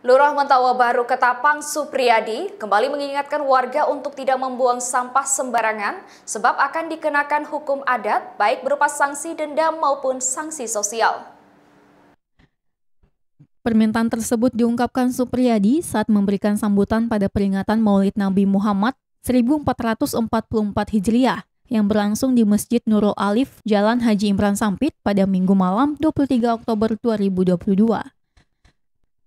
Lurah Mentawa Baru Ketapang Supriyadi kembali mengingatkan warga untuk tidak membuang sampah sembarangan sebab akan dikenakan hukum adat baik berupa sanksi denda maupun sanksi sosial. Permintaan tersebut diungkapkan Supriyadi saat memberikan sambutan pada peringatan Maulid Nabi Muhammad 1444 Hijriah yang berlangsung di Masjid Nurul Alif, Jalan Haji Imran Sampit pada Minggu malam 23 Oktober 2022.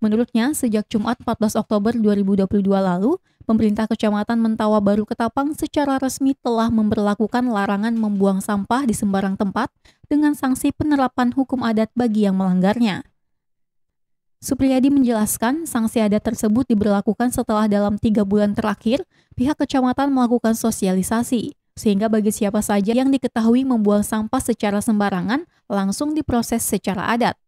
Menurutnya, sejak Jumat 14 Oktober 2022 lalu, pemerintah Kecamatan Mentawa Baru Ketapang secara resmi telah memperlakukan larangan membuang sampah di sembarang tempat dengan sanksi penerapan hukum adat bagi yang melanggarnya. Supriyadi menjelaskan, sanksi adat tersebut diberlakukan setelah dalam tiga bulan terakhir pihak kecamatan melakukan sosialisasi, sehingga bagi siapa saja yang diketahui membuang sampah secara sembarangan langsung diproses secara adat.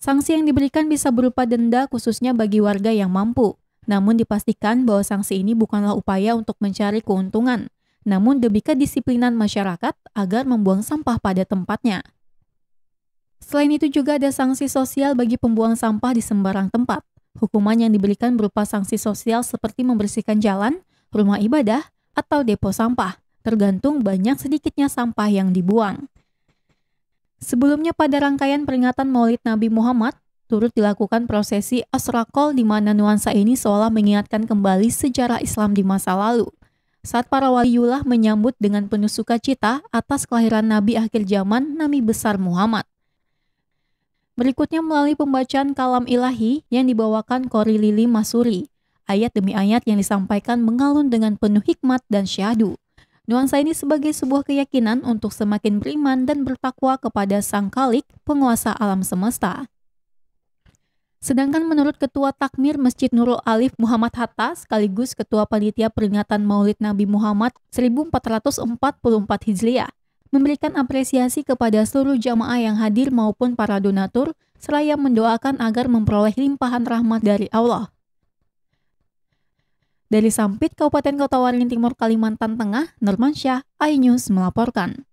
Sanksi yang diberikan bisa berupa denda khususnya bagi warga yang mampu. Namun dipastikan bahwa sanksi ini bukanlah upaya untuk mencari keuntungan, namun demi kedisiplinan masyarakat agar membuang sampah pada tempatnya. Selain itu juga ada sanksi sosial bagi pembuang sampah di sembarang tempat. Hukuman yang diberikan berupa sanksi sosial seperti membersihkan jalan, rumah ibadah, atau depo sampah, tergantung banyak sedikitnya sampah yang dibuang. Sebelumnya pada rangkaian peringatan Maulid Nabi Muhammad, turut dilakukan prosesi Asrakol di mana nuansa ini seolah mengingatkan kembali sejarah Islam di masa lalu. Saat para waliullah menyambut dengan penuh sukacita atas kelahiran Nabi akhir zaman Nabi besar Muhammad. Berikutnya melalui pembacaan kalam ilahi yang dibawakan Kori Lili Masuri. Ayat demi ayat yang disampaikan mengalun dengan penuh hikmat dan syahdu. Nuansa ini sebagai sebuah keyakinan untuk semakin beriman dan bertakwa kepada Sang Kalik, penguasa alam semesta. Sedangkan menurut Ketua Takmir Masjid Nurul Alif Muhammad Hatta sekaligus Ketua Panitia Peringatan Maulid Nabi Muhammad 1444 Hijriah, memberikan apresiasi kepada seluruh jamaah yang hadir maupun para donatur, seraya mendoakan agar memperoleh limpahan rahmat dari Allah. Dari Sampit, Kabupaten Kota Waringin Timur, Kalimantan Tengah, Nurmansyah, iNews melaporkan.